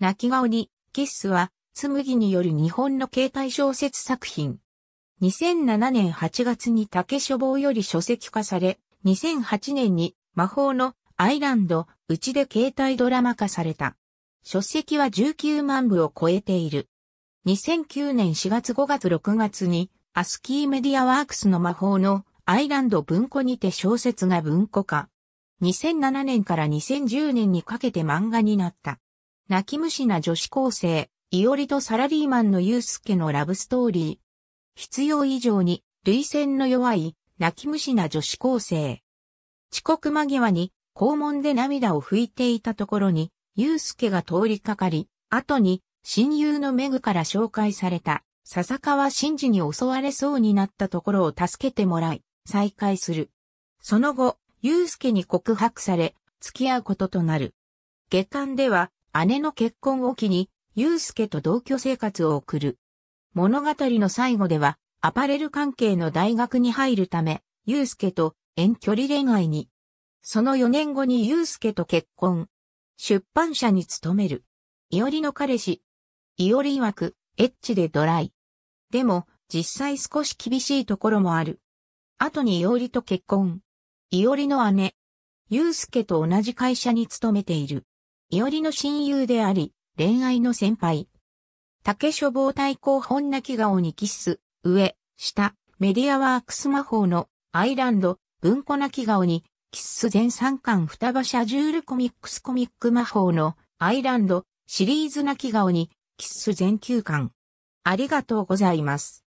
泣き顔に、キッスは、つむぎによる日本の携帯小説作品。2007年8月に竹書房より書籍化され、2008年に魔法のアイランド、うちで携帯ドラマ化された。書籍は19万部を超えている。2009年4月5月6月に、アスキーメディアワークスの魔法のアイランド文庫にて小説が文庫化。2007年から2010年にかけて漫画になった。泣き虫な女子高生、いおりとサラリーマンのゆうすけのラブストーリー。必要以上に、類線の弱い、泣き虫な女子高生。遅刻間際に、肛門で涙を拭いていたところに、ゆうすけが通りかかり、後に、親友のメグから紹介された、笹川真治に襲われそうになったところを助けてもらい、再会する。その後、ゆうすけに告白され、付き合うこととなる。下巻では、姉の結婚を機に、祐介と同居生活を送る。物語の最後では、アパレル関係の大学に入るため、祐介と遠距離恋愛に。その4年後に祐介と結婚。出版社に勤める。いおりの彼氏。いおり曰く、エッチでドライ。でも、実際少し厳しいところもある。後にいおりと結婚。いおりの姉。祐介と同じ会社に勤めている。いおりの親友であり、恋愛の先輩。竹書房対抗本泣き顔にキッス、上、下、メディアワークス魔法のアイランド、文庫泣き顔に、キッス全3巻双葉ャジュールコミックスコミック魔法のアイランドシリーズ泣き顔に、キッス全9巻。ありがとうございます。